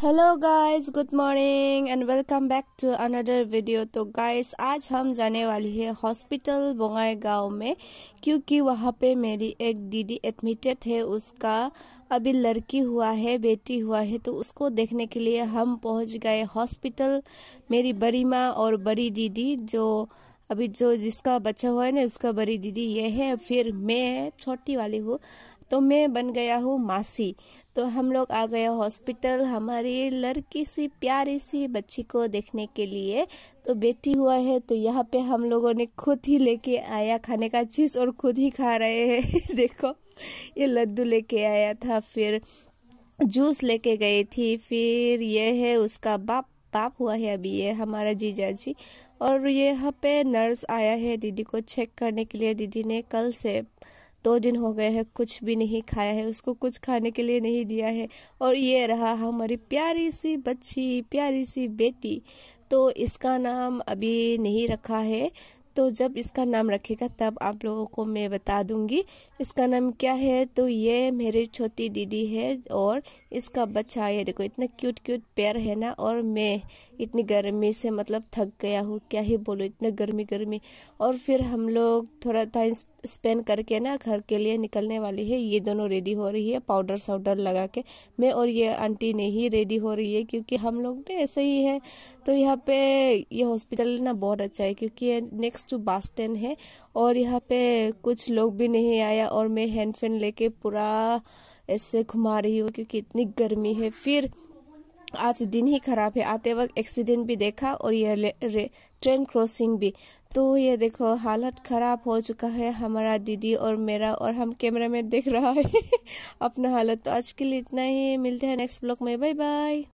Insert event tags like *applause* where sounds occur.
hello guys good morning and welcome back to another video तो guys आज हम जाने वाली है हॉस्पिटल बोंगाईगांव में क्योंकि वहाँ पे मेरी एक दीदी एडमिटेड है उसका अभी लड़की हुआ है बेटी हुआ है तो उसको देखने के लिए हम पहुँच गए हॉस्पिटल मेरी बड़ी माँ और बड़ी दीदी जो अभी जो जिसका बच्चा हुआ है ना उसका बड़ी दीदी ये है फिर मैं छोटी वाली हूँ तो मैं बन गया हूँ मासी तो हम लोग आ गए हॉस्पिटल हमारी लड़की सी प्यारी सी बच्ची को देखने के लिए तो बेटी हुआ है तो यहाँ पे हम लोगों ने खुद ही लेके आया खाने का चीज़ और खुद ही खा रहे हैं *laughs* देखो ये लड्डू लेके आया था फिर जूस लेके गई थी फिर ये है उसका बाप बाप हुआ है अभी ये हमारा जीजा जी और यहाँ पे नर्स आया है दीदी को चेक करने के लिए दीदी ने कल से दो दिन हो गए हैं कुछ भी नहीं खाया है उसको कुछ खाने के लिए नहीं दिया है और ये रहा हमारी प्यारी सी बच्ची प्यारी सी बेटी तो इसका नाम अभी नहीं रखा है तो जब इसका नाम रखेगा तब आप लोगों को मैं बता दूंगी इसका नाम क्या है तो ये मेरी छोटी दीदी है और इसका बच्चा ये देखो इतना क्यूट क्यूट पैर है ना और मैं इतनी गर्मी से मतलब थक गया हूँ क्या ही बोलो इतना गर्मी गर्मी और फिर हम लोग थोड़ा टाइम स्पेन करके ना घर के लिए निकलने वाली है ये दोनों रेडी हो रही है पाउडर साउडर लगा के मैं और ये आंटी ने ही रेडी हो रही है क्योंकि हम लोग ना ऐसे ही है तो यहाँ पे ये हॉस्पिटल ना बहुत अच्छा है क्योंकि ये नेक्स्ट टू बस स्टैंड है और यहाँ पे कुछ लोग भी नहीं आया और मैं हैंड फैन लेके पूरा ऐसे घुमा रही हूँ क्योंकि इतनी गर्मी है फिर आज दिन ही खराब है आते वक्त एक्सीडेंट भी देखा और यह ट्रेन क्रॉसिंग भी तो ये देखो हालत ख़राब हो चुका है हमारा दीदी और मेरा और हम कैमरा में देख रहा है *laughs* अपना हालत तो आज के लिए इतना ही मिलते हैं नेक्स्ट ब्लॉग में बाय बाय